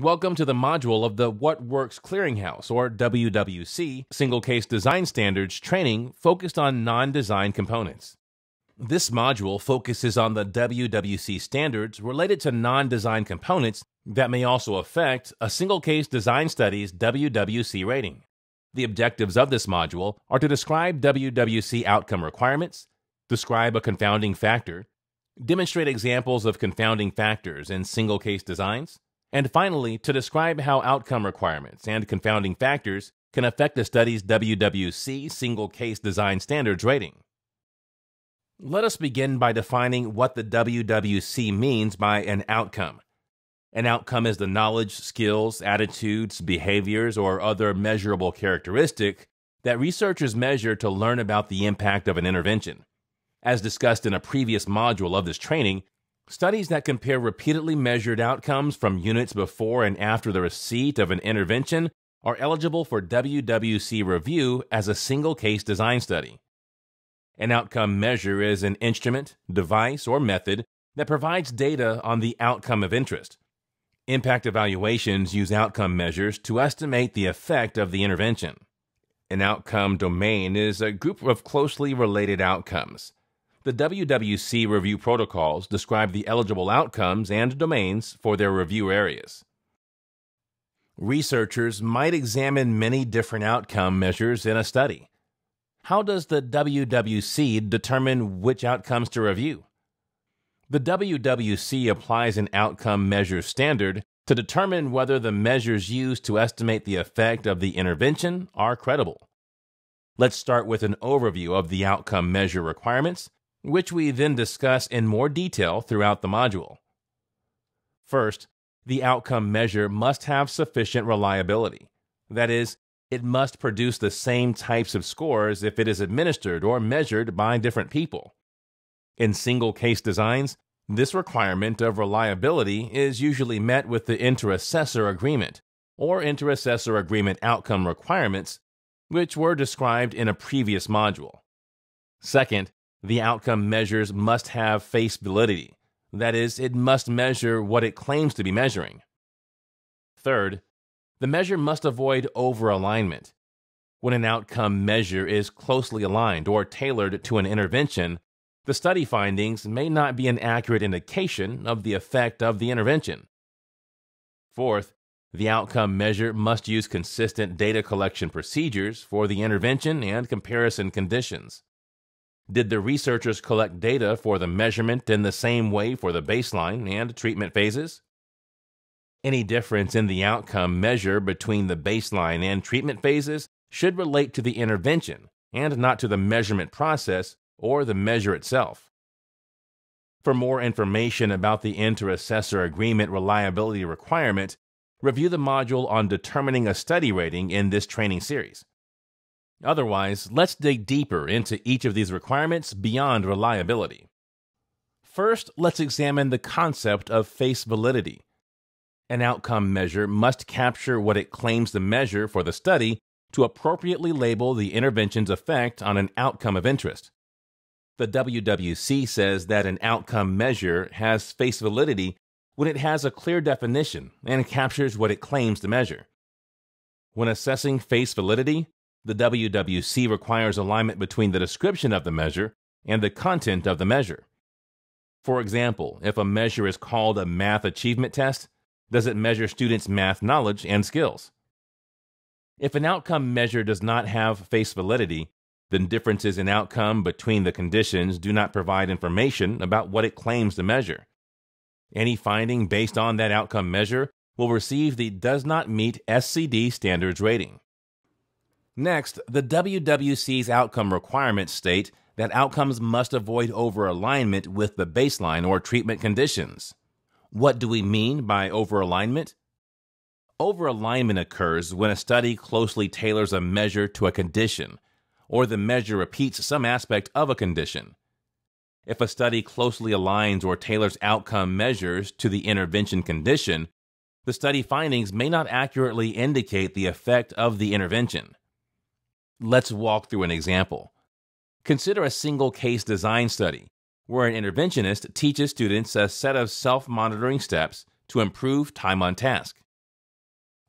Welcome to the module of the What Works Clearinghouse, or WWC, Single Case Design Standards training focused on non-design components. This module focuses on the WWC standards related to non-design components that may also affect a Single Case Design Studies WWC rating. The objectives of this module are to describe WWC outcome requirements, describe a confounding factor, demonstrate examples of confounding factors in single case designs, and finally, to describe how outcome requirements and confounding factors can affect the study's WWC single case design standards rating. Let us begin by defining what the WWC means by an outcome. An outcome is the knowledge, skills, attitudes, behaviors, or other measurable characteristic that researchers measure to learn about the impact of an intervention. As discussed in a previous module of this training, Studies that compare repeatedly measured outcomes from units before and after the receipt of an intervention are eligible for WWC review as a single case design study. An outcome measure is an instrument, device, or method that provides data on the outcome of interest. Impact evaluations use outcome measures to estimate the effect of the intervention. An outcome domain is a group of closely related outcomes. The WWC review protocols describe the eligible outcomes and domains for their review areas. Researchers might examine many different outcome measures in a study. How does the WWC determine which outcomes to review? The WWC applies an outcome measure standard to determine whether the measures used to estimate the effect of the intervention are credible. Let's start with an overview of the outcome measure requirements which we then discuss in more detail throughout the module. First, the outcome measure must have sufficient reliability. That is, it must produce the same types of scores if it is administered or measured by different people. In single case designs, this requirement of reliability is usually met with the inter-assessor agreement or inter-assessor agreement outcome requirements, which were described in a previous module. Second, the outcome measures must have face validity. That is, it must measure what it claims to be measuring. Third, the measure must avoid overalignment. When an outcome measure is closely aligned or tailored to an intervention, the study findings may not be an accurate indication of the effect of the intervention. Fourth, the outcome measure must use consistent data collection procedures for the intervention and comparison conditions. Did the researchers collect data for the measurement in the same way for the baseline and treatment phases? Any difference in the outcome measure between the baseline and treatment phases should relate to the intervention and not to the measurement process or the measure itself. For more information about the inter-assessor Agreement Reliability Requirement, review the module on determining a study rating in this training series. Otherwise, let's dig deeper into each of these requirements beyond reliability. First, let's examine the concept of face validity. An outcome measure must capture what it claims to measure for the study to appropriately label the intervention's effect on an outcome of interest. The WWC says that an outcome measure has face validity when it has a clear definition and captures what it claims to measure. When assessing face validity, the WWC requires alignment between the description of the measure and the content of the measure. For example, if a measure is called a math achievement test, does it measure students' math knowledge and skills? If an outcome measure does not have face validity, then differences in outcome between the conditions do not provide information about what it claims to measure. Any finding based on that outcome measure will receive the does not meet SCD standards rating. Next, the WWC's outcome requirements state that outcomes must avoid overalignment with the baseline or treatment conditions. What do we mean by overalignment? Overalignment occurs when a study closely tailors a measure to a condition, or the measure repeats some aspect of a condition. If a study closely aligns or tailors outcome measures to the intervention condition, the study findings may not accurately indicate the effect of the intervention. Let's walk through an example. Consider a single case design study where an interventionist teaches students a set of self monitoring steps to improve time on task.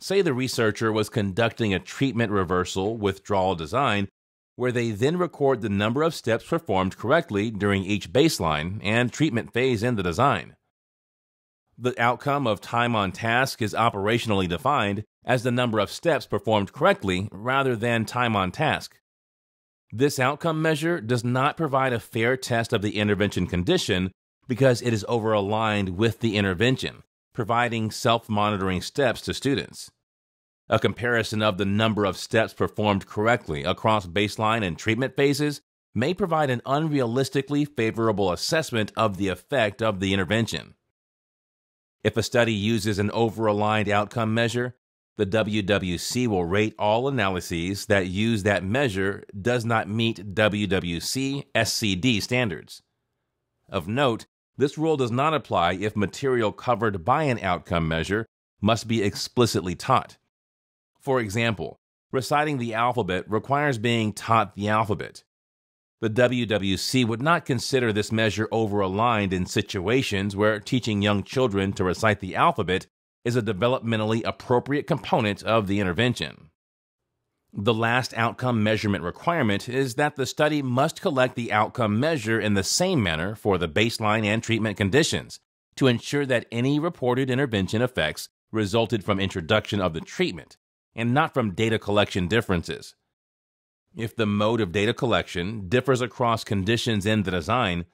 Say the researcher was conducting a treatment reversal withdrawal design where they then record the number of steps performed correctly during each baseline and treatment phase in the design. The outcome of time on task is operationally defined as the number of steps performed correctly rather than time on task. This outcome measure does not provide a fair test of the intervention condition because it is overaligned with the intervention, providing self monitoring steps to students. A comparison of the number of steps performed correctly across baseline and treatment phases may provide an unrealistically favorable assessment of the effect of the intervention. If a study uses an over-aligned outcome measure, the WWC will rate all analyses that use that measure does not meet WWC SCD standards. Of note, this rule does not apply if material covered by an outcome measure must be explicitly taught. For example, reciting the alphabet requires being taught the alphabet. The WWC would not consider this measure over aligned in situations where teaching young children to recite the alphabet is a developmentally appropriate component of the intervention. The last outcome measurement requirement is that the study must collect the outcome measure in the same manner for the baseline and treatment conditions to ensure that any reported intervention effects resulted from introduction of the treatment and not from data collection differences if the mode of data collection differs across conditions in the design,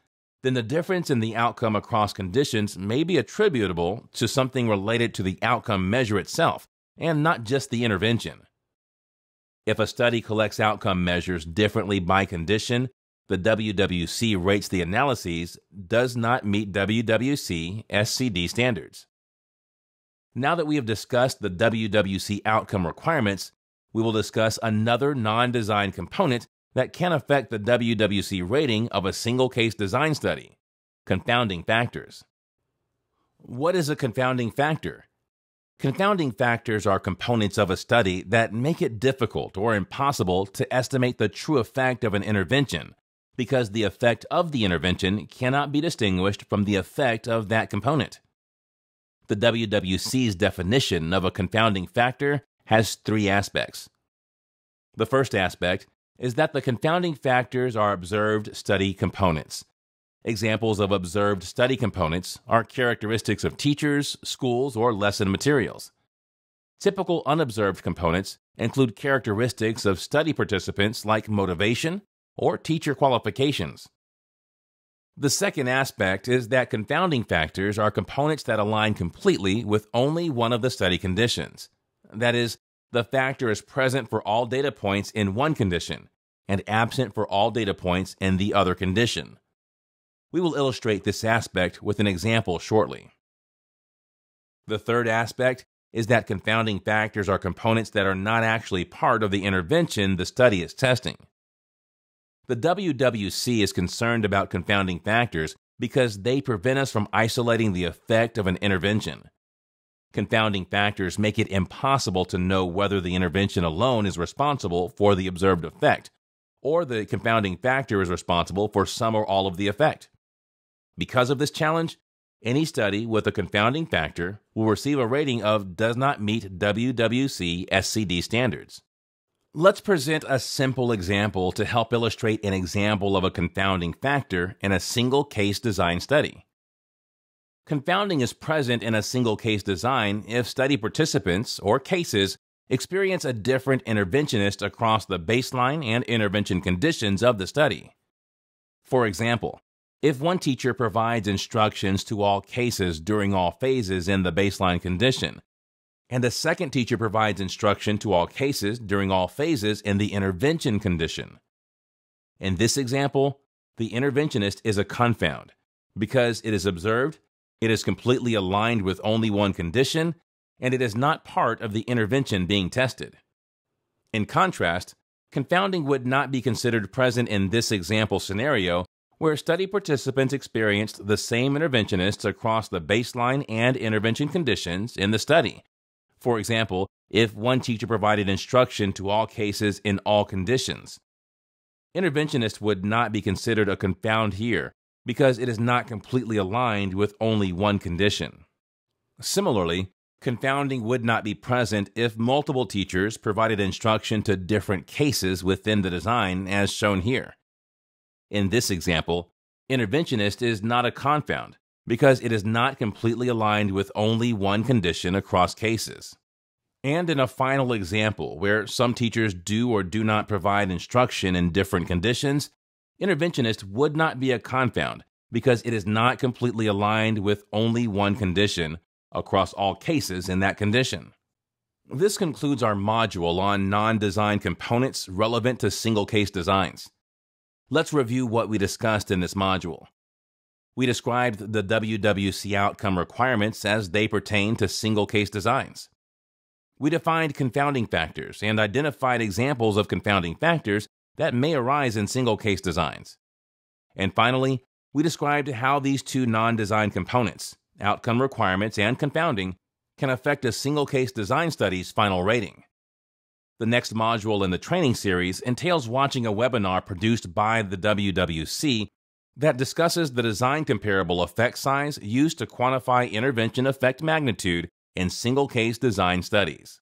then the difference in the outcome across conditions may be attributable to something related to the outcome measure itself and not just the intervention. If a study collects outcome measures differently by condition, the WWC rates the analyses does not meet WWC SCD standards. Now that we have discussed the WWC outcome requirements, we will discuss another non-design component that can affect the WWC rating of a single case design study, confounding factors. What is a confounding factor? Confounding factors are components of a study that make it difficult or impossible to estimate the true effect of an intervention because the effect of the intervention cannot be distinguished from the effect of that component. The WWC's definition of a confounding factor has three aspects. The first aspect is that the confounding factors are observed study components. Examples of observed study components are characteristics of teachers, schools, or lesson materials. Typical unobserved components include characteristics of study participants like motivation or teacher qualifications. The second aspect is that confounding factors are components that align completely with only one of the study conditions. That is, the factor is present for all data points in one condition and absent for all data points in the other condition. We will illustrate this aspect with an example shortly. The third aspect is that confounding factors are components that are not actually part of the intervention the study is testing. The WWC is concerned about confounding factors because they prevent us from isolating the effect of an intervention confounding factors make it impossible to know whether the intervention alone is responsible for the observed effect, or the confounding factor is responsible for some or all of the effect. Because of this challenge, any study with a confounding factor will receive a rating of does not meet WWC SCD standards. Let's present a simple example to help illustrate an example of a confounding factor in a single case design study. Confounding is present in a single case design if study participants or cases experience a different interventionist across the baseline and intervention conditions of the study. For example, if one teacher provides instructions to all cases during all phases in the baseline condition, and a second teacher provides instruction to all cases during all phases in the intervention condition. In this example, the interventionist is a confound because it is observed it is completely aligned with only one condition, and it is not part of the intervention being tested. In contrast, confounding would not be considered present in this example scenario where study participants experienced the same interventionists across the baseline and intervention conditions in the study. For example, if one teacher provided instruction to all cases in all conditions. Interventionists would not be considered a confound here because it is not completely aligned with only one condition. Similarly, confounding would not be present if multiple teachers provided instruction to different cases within the design, as shown here. In this example, interventionist is not a confound because it is not completely aligned with only one condition across cases. And in a final example, where some teachers do or do not provide instruction in different conditions, Interventionist would not be a confound because it is not completely aligned with only one condition across all cases in that condition. This concludes our module on non-design components relevant to single case designs. Let's review what we discussed in this module. We described the WWC outcome requirements as they pertain to single case designs. We defined confounding factors and identified examples of confounding factors that may arise in single case designs. And finally, we described how these two non design components, outcome requirements and confounding, can affect a single case design study's final rating. The next module in the training series entails watching a webinar produced by the WWC that discusses the design comparable effect size used to quantify intervention effect magnitude in single case design studies.